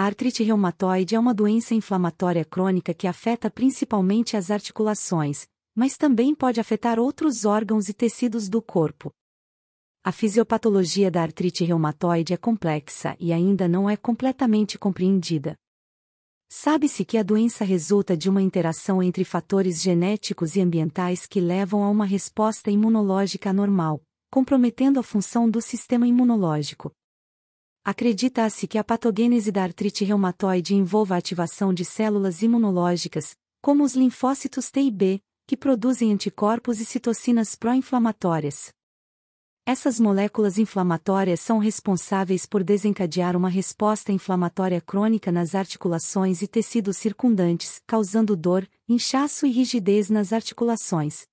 A artrite reumatoide é uma doença inflamatória crônica que afeta principalmente as articulações, mas também pode afetar outros órgãos e tecidos do corpo. A fisiopatologia da artrite reumatoide é complexa e ainda não é completamente compreendida. Sabe-se que a doença resulta de uma interação entre fatores genéticos e ambientais que levam a uma resposta imunológica anormal, comprometendo a função do sistema imunológico. Acredita-se que a patogênese da artrite reumatoide envolva a ativação de células imunológicas, como os linfócitos T e B, que produzem anticorpos e citocinas pró-inflamatórias. Essas moléculas inflamatórias são responsáveis por desencadear uma resposta inflamatória crônica nas articulações e tecidos circundantes, causando dor, inchaço e rigidez nas articulações,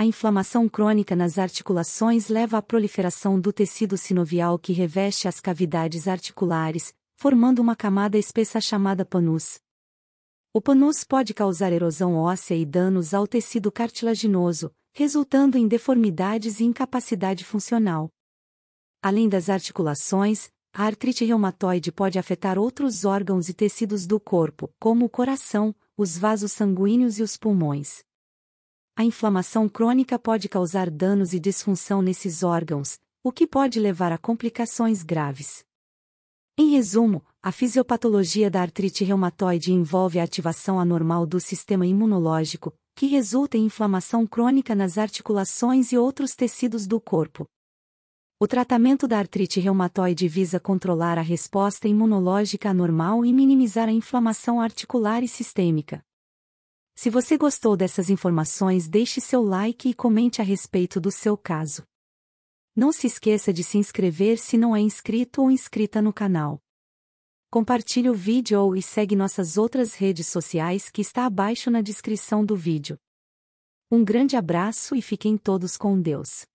a inflamação crônica nas articulações leva à proliferação do tecido sinovial que reveste as cavidades articulares, formando uma camada espessa chamada panus. O panus pode causar erosão óssea e danos ao tecido cartilaginoso, resultando em deformidades e incapacidade funcional. Além das articulações, a artrite reumatoide pode afetar outros órgãos e tecidos do corpo, como o coração, os vasos sanguíneos e os pulmões a inflamação crônica pode causar danos e disfunção nesses órgãos, o que pode levar a complicações graves. Em resumo, a fisiopatologia da artrite reumatoide envolve a ativação anormal do sistema imunológico, que resulta em inflamação crônica nas articulações e outros tecidos do corpo. O tratamento da artrite reumatoide visa controlar a resposta imunológica anormal e minimizar a inflamação articular e sistêmica. Se você gostou dessas informações, deixe seu like e comente a respeito do seu caso. Não se esqueça de se inscrever se não é inscrito ou inscrita no canal. Compartilhe o vídeo e segue nossas outras redes sociais que está abaixo na descrição do vídeo. Um grande abraço e fiquem todos com Deus.